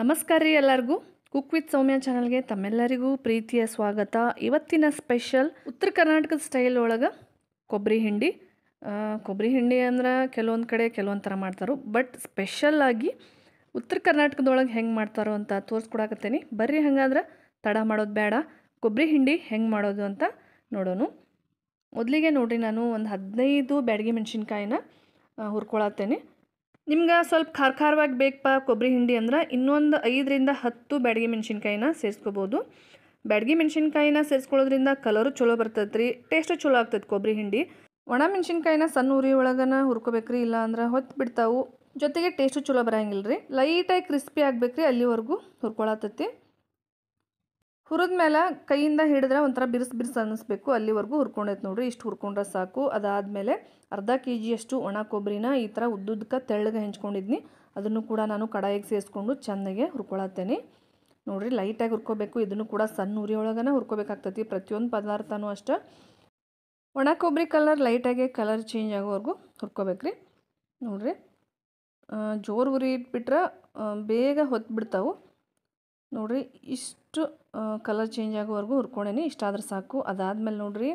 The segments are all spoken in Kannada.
ನಮಸ್ಕಾರ ರೀ ಎಲ್ಲರಿಗೂ ಕುಕ್ ವಿತ್ ಸೌಮ್ಯ ಚಾನಲ್ಗೆ ತಮ್ಮೆಲ್ಲರಿಗೂ ಪ್ರೀತಿಯ ಸ್ವಾಗತ ಇವತ್ತಿನ ಸ್ಪೆಷಲ್ ಉತ್ತರ ಕರ್ನಾಟಕದ ಸ್ಟೈಲ್ ಒಳಗೆ ಕೊಬ್ಬರಿ ಹಿಂಡಿ ಕೊಬ್ಬರಿ ಹಿಂಡಿ ಅಂದ್ರೆ ಕೆಲವೊಂದು ಕಡೆ ಕೆಲವೊಂದು ಥರ ಮಾಡ್ತಾರೋ ಬಟ್ ಸ್ಪೆಷಲ್ ಆಗಿ ಉತ್ತರ ಕರ್ನಾಟಕದೊಳಗೆ ಹೆಂಗೆ ಮಾಡ್ತಾರೋ ಅಂತ ತೋರಿಸ್ಕೊಡಕತ್ತೇನೆ ಬರ್ರಿ ಹಂಗಾದ್ರೆ ತಡ ಮಾಡೋದು ಬೇಡ ಕೊಬ್ಬರಿ ಹಿಂಡಿ ಹೆಂಗೆ ಮಾಡೋದು ಅಂತ ನೋಡೋಣ ಮೊದಲಿಗೆ ನೋಡಿರಿ ನಾನು ಒಂದು ಹದಿನೈದು ಬ್ಯಾಡಗಿ ಮೆಣಸಿನ್ಕಾಯಿನ ಹುರ್ಕೊಳತ್ತೇನೆ ನಿಮ್ಗೆ ಸ್ವಲ್ಪ ಖಾರ ಖಾರವಾಗಿ ಬೇಕಪ್ಪ ಕೊಬ್ಬರಿ ಹಿಂಡಿ ಅಂದ್ರೆ ಇನ್ನೊಂದು ಐದರಿಂದ ಹತ್ತು ಬ್ಯಾಡಗಿ ಮೆಣಸಿನ್ಕಾಯಿನ ಸೇರಿಸ್ಕೋಬೋದು ಬ್ಯಾಡಗಿ ಮೆಣಸಿನ್ಕಾಯಿನ ಸೇರಿಸ್ಕೊಳ್ಳೋದ್ರಿಂದ ಕಲರು ಚಲೋ ಬರ್ತೈತೆ ರೀ ಟೇಸ್ಟು ಚಲೋ ಆಗ್ತೈತೆ ಕೊಬ್ಬರಿ ಹಿಂಡಿ ಒಣ ಮೆಣಸಿನ್ಕಾಯಿನ ಸಣ್ಣ ಉರಿ ಒಳಗನ ಹುರ್ಕೋಬೇಕ್ರಿ ಇಲ್ಲ ಅಂದ್ರೆ ಹೊತ್ತು ಬಿಡ್ತಾವು ಜೊತೆಗೆ ಟೇಸ್ಟು ಚಲೋ ಬರೋಂಗಿಲ್ಲ ರೀ ಲೈಟಾಗಿ ಕ್ರಿಸ್ಪಿ ಆಗಬೇಕ್ರಿ ಅಲ್ಲಿವರೆಗೂ ಹುರ್ಕೊಳತ್ತತಿ ಹುರಿದ ಮೇಲೆ ಕೈಯಿಂದ ಹಿಡಿದ್ರೆ ಒಂಥರ ಬಿರ್ಸು ಬಿರ್ಸು ಅನ್ನಿಸ್ಬೇಕು ಅಲ್ಲಿವರೆಗೂ ಹುರ್ಕೊಂಡೈತೆ ನೋಡಿರಿ ಇಷ್ಟು ಹುರ್ಕೊಂಡ್ರೆ ಸಾಕು ಅದಾದಮೇಲೆ ಅರ್ಧ ಕೆ ಜಿಯಷ್ಟು ಒಣ ಕೊಬ್ಬರಿನ ಈ ಥರ ಉದ್ದುದಕ್ಕೆ ತೆಳ್ಳಗೆ ಹೆಂಚ್ಕೊಂಡಿದ್ನಿ ಅದನ್ನು ಕೂಡ ನಾನು ಕಡಾಯಿಗೆ ಸೇರಿಸ್ಕೊಂಡು ಚೆನ್ನಾಗೆ ಹುರ್ಕೊಳತ್ತೇನೆ ನೋಡಿರಿ ಲೈಟಾಗಿ ಹುರ್ಕೋಬೇಕು ಇದನ್ನು ಕೂಡ ಸಣ್ಣ ಉರಿಯೊಳಗನೇ ಹುರ್ಕೋಬೇಕಾಗ್ತತಿ ಪ್ರತಿಯೊಂದು ಪದಾರ್ಥನೂ ಅಷ್ಟೇ ಒಣ ಕೊಬ್ಬರಿ ಕಲರ್ ಲೈಟಾಗೆ ಕಲರ್ ಚೇಂಜ್ ಆಗೋವರೆಗೂ ಹುರ್ಕೋಬೇಕ್ರಿ ನೋಡಿರಿ ಜೋರು ಉರಿ ಇಟ್ಬಿಟ್ರೆ ಬೇಗ ಹೊತ್ತು ಬಿಡ್ತಾವೆ ನೋಡಿರಿ ಇಷ್ಟು ಕಲರ್ ಚೇಂಜ್ ಆಗೋವರೆಗೂ ಹುರ್ಕೊಂಡೇನಿ ಇಷ್ಟಾದ್ರೆ ಸಾಕು ಅದಾದಮೇಲೆ ನೋಡ್ರಿ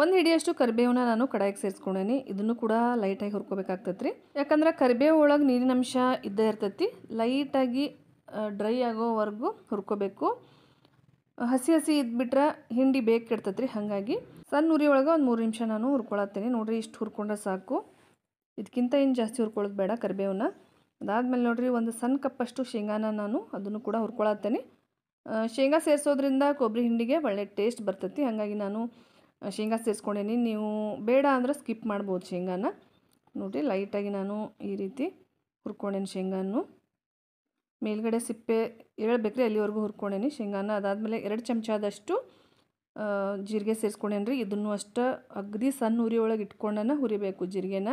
ಒಂದು ಹಿಡಿಯಷ್ಟು ಕರಿಬೇವನ್ನ ನಾನು ಕಡಾಯಿಗೆ ಸೇರಿಸ್ಕೊಂಡೇನಿ ಇದನ್ನು ಕೂಡ ಲೈಟಾಗಿ ಹುರ್ಕೋಬೇಕಾಗ್ತೈತೆ ರೀ ಯಾಕಂದ್ರೆ ಕರಿಬೇವು ಒಳಗೆ ನೀರಿನ ಅಂಶ ಇದ್ದೇ ಇರ್ತೈತಿ ಲೈಟಾಗಿ ಡ್ರೈ ಆಗೋವರೆಗೂ ಹುರ್ಕೋಬೇಕು ಹಸಿ ಹಸಿ ಇದ್ಬಿಟ್ರೆ ಹಿಂಡಿ ಬೇಕಿಡ್ತೈತೆ ರೀ ಹಾಗಾಗಿ ಸಣ್ಣ ಉರಿ ಒಳಗೆ ಒಂದು ಮೂರು ನಿಮಿಷ ನಾನು ಹುರ್ಕೊಳತ್ತೀನಿ ನೋಡಿರಿ ಇಷ್ಟು ಹುರ್ಕೊಂಡ್ರೆ ಸಾಕು ಇದಕ್ಕಿಂತ ಏನು ಜಾಸ್ತಿ ಹುರ್ಕೊಳ್ಳೋದು ಬೇಡ ಕರಿಬೇವನ್ನ ಅದಾದಮೇಲೆ ನೋಡಿರಿ ಒಂದು ಸಣ್ಣ ಕಪ್ಪಷ್ಟು ಶೇಂಗಾನ ನಾನು ಅದನ್ನು ಕೂಡ ಹುರ್ಕೊಳತ್ತೇನೆ ಶೇಂಗಾ ಸೇರಿಸೋದ್ರಿಂದ ಕೊಬ್ಬರಿ ಹಿಂಡಿಗೆ ಒಳ್ಳೆ ಟೇಸ್ಟ್ ಬರ್ತೈತಿ ಹಾಗಾಗಿ ನಾನು ಶೇಂಗಾ ಸೇರಿಸ್ಕೊಂಡೇನಿ ನೀವು ಬೇಡ ಅಂದ್ರೆ ಸ್ಕಿಪ್ ಮಾಡ್ಬೋದು ಶೇಂಗಾನ ನೋಡಿರಿ ಲೈಟಾಗಿ ನಾನು ಈ ರೀತಿ ಹುರ್ಕೊಂಡೇನಿ ಶೇಂಗಾನು ಮೇಲ್ಗಡೆ ಸಿಪ್ಪೆ ಹೇಳ್ಬೇಕ್ರಿ ಅಲ್ಲಿವರೆಗೂ ಹುರ್ಕೊಂಡೇನಿ ಶೇಂಗಾನ ಅದಾದಮೇಲೆ ಎರಡು ಚಮಚದಷ್ಟು ಜೀರಿಗೆ ಸೇರಿಸ್ಕೊಂಡೇನಿ ರೀ ಇದನ್ನು ಅಷ್ಟು ಅಗದಿ ಸಣ್ಣ ಉರಿಯೊಳಗೆ ಇಟ್ಕೊಂಡನ ಹುರಿಬೇಕು ಜೀರಿಗೆನ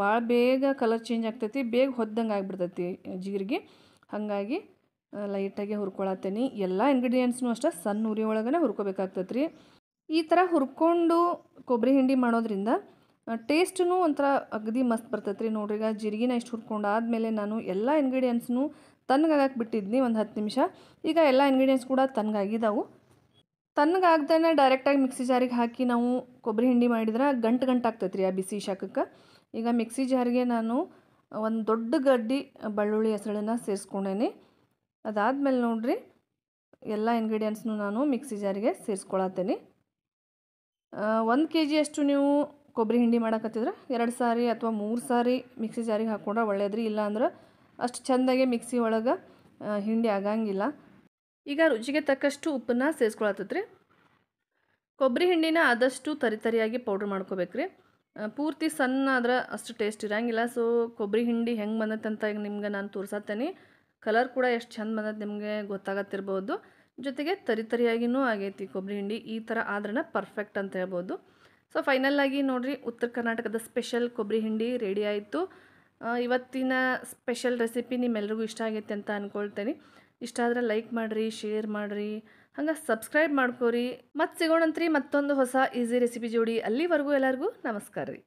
ಭಾಳ ಬೇಗ ಕಲರ್ ಚೇಂಜ್ ಆಗ್ತೈತಿ ಬೇಗ ಹೊದ್ದಂಗೆ ಆಗಿಬಿಡ್ತೈತಿ ಜೀರಿಗೆ ಹಾಗಾಗಿ ಲೈಟಾಗಿ ಹುರ್ಕೊಳತ್ತೇನೆ ಎಲ್ಲ ಇಂಗ್ರೀಡಿಯೆಂಟ್ಸ್ನು ಅಷ್ಟೇ ಸಣ್ಣ ಉರಿ ಒಳಗನೆ ಹುರ್ಕೋಬೇಕಾಗ್ತೈತೆ ರೀ ಈ ಥರ ಹುರ್ಕೊಂಡು ಕೊಬ್ಬರಿ ಹಿಂಡಿ ಮಾಡೋದ್ರಿಂದ ಟೇಸ್ಟೂ ಒಂಥರ ಅಗದಿ ಮಸ್ತ್ ಬರ್ತೈತೆ ರೀ ನೋಡ್ರಿ ಈಗ ಜೀರಿಗೆನ ಇಷ್ಟು ಹುರ್ಕೊಂಡು ಆದಮೇಲೆ ನಾನು ಎಲ್ಲ ಇಂಗ್ರೀಡಿಯೆಂಟ್ಸ್ನು ತಣ್ಣಗಾಗಕ್ಕೆ ಬಿಟ್ಟಿದ್ನಿ ಒಂದು ಹತ್ತು ನಿಮಿಷ ಈಗ ಎಲ್ಲ ಇಂಗ್ರೀಡಿಯೆಂಟ್ಸ್ ಕೂಡ ತಣ್ಣಗಾಗಿದ್ದಾವೆ ತಣ್ಣಗಾಗ್ದೇ ಡೈರೆಕ್ಟಾಗಿ ಮಿಕ್ಸಿ ಜಾರಿಗೆ ಹಾಕಿ ನಾವು ಕೊಬ್ಬರಿ ಹಿಂಡಿ ಮಾಡಿದ್ರೆ ಗಂಟು ಗಂಟು ರೀ ಆ ಬಿಸಿ ಶಾಖಕ್ಕೆ ಈಗ ಮಿಕ್ಸಿ ಜಾರಿಗೆ ನಾನು ಒಂದು ದೊಡ್ಡ ಗಡ್ಡಿ ಬೆಳ್ಳುಳ್ಳಿ ಹೆಸಳನ್ನ ಸೇರಿಸ್ಕೊಂಡೇನೆ ಅದಾದಮೇಲೆ ನೋಡಿರಿ ಎಲ್ಲ ಇಂಗ್ರೀಡಿಯೆಂಟ್ಸ್ನು ನಾನು ಮಿಕ್ಸಿ ಜಾರಿಗೆ ಸೇರಿಸ್ಕೊಳತ್ತೇನೆ ಒಂದು ಕೆ ಜಿಯಷ್ಟು ನೀವು ಕೊಬ್ಬರಿ ಹಿಂಡಿ ಮಾಡಕತ್ತಿದ್ರೆ ಎರಡು ಸಾರಿ ಅಥವಾ ಮೂರು ಸಾರಿ ಮಿಕ್ಸಿ ಜಾರಿಗೆ ಹಾಕ್ಕೊಂಡ್ರೆ ಒಳ್ಳೇದ್ರಿ ಇಲ್ಲಾಂದ್ರೆ ಅಷ್ಟು ಚೆಂದಾಗೆ ಮಿಕ್ಸಿ ಒಳಗೆ ಹಿಂಡಿ ಆಗಂಗಿಲ್ಲ ಈಗ ರುಚಿಗೆ ತಕ್ಕಷ್ಟು ಉಪ್ಪನ್ನ ಸೇರಿಸ್ಕೊಳತ್ತೈತ್ರಿ ಕೊಬ್ಬರಿ ಹಿಂಡಿನ ಆದಷ್ಟು ತರಿತರಿಯಾಗಿ ಪೌಡ್ರ್ ಮಾಡ್ಕೋಬೇಕು ರೀ ಪೂರ್ತಿ ಸಣ್ಣ ಆದ್ರೆ ಅಷ್ಟು ಟೇಸ್ಟ್ ಇರೋಂಗಿಲ್ಲ ಸೊ ಕೊಬ್ಬರಿ ಹಿಂಡಿ ಹೆಂಗೆ ಬಂದತ್ತೆ ಅಂತ ಈಗ ನಿಮ್ಗೆ ನಾನು ತೋರಿಸತ್ತೇನೆ ಕಲರ್ ಕೂಡ ಎಷ್ಟು ಚೆಂದ ಬಂದದ್ದು ನಿಮಗೆ ಗೊತ್ತಾಗತ್ತಿರ್ಬೋದು ಜೊತೆಗೆ ತರಿತರಿಯಾಗಿನೂ ಆಗೈತಿ ಕೊಬ್ಬರಿ ಹಿಂಡಿ ಈ ಥರ ಆದ್ರೆ ಪರ್ಫೆಕ್ಟ್ ಅಂತ ಹೇಳ್ಬೋದು ಸೊ ಫೈನಲ್ಲಾಗಿ ನೋಡಿರಿ ಉತ್ತರ ಕರ್ನಾಟಕದ ಸ್ಪೆಷಲ್ ಕೊಬ್ಬರಿ ಹಿಂಡಿ ರೆಡಿ ಆಯಿತು ಇವತ್ತಿನ ಸ್ಪೆಷಲ್ ರೆಸಿಪಿ ನಿಮ್ಮೆಲ್ರಿಗೂ ಇಷ್ಟ ಆಗೈತೆ ಅಂತ ಅಂದ್ಕೊಳ್ತೇನೆ ಇಷ್ಟ ಆದರೆ ಲೈಕ್ ಮಾಡಿರಿ ಶೇರ್ ಮಾಡಿರಿ ಹಂಗೆ ಸಬ್ಸ್ಕ್ರೈಬ್ ಮಾಡ್ಕೋರಿ ಮತ್ತೆ ಸಿಗೋಣಂತ್ರಿ ಮತ್ತೊಂದು ಹೊಸ ಈಸಿ ರೆಸಿಪಿ ಜೋಡಿ ಅಲ್ಲಿವರೆಗೂ ಎಲ್ಲರಿಗೂ ನಮಸ್ಕಾರ ರೀ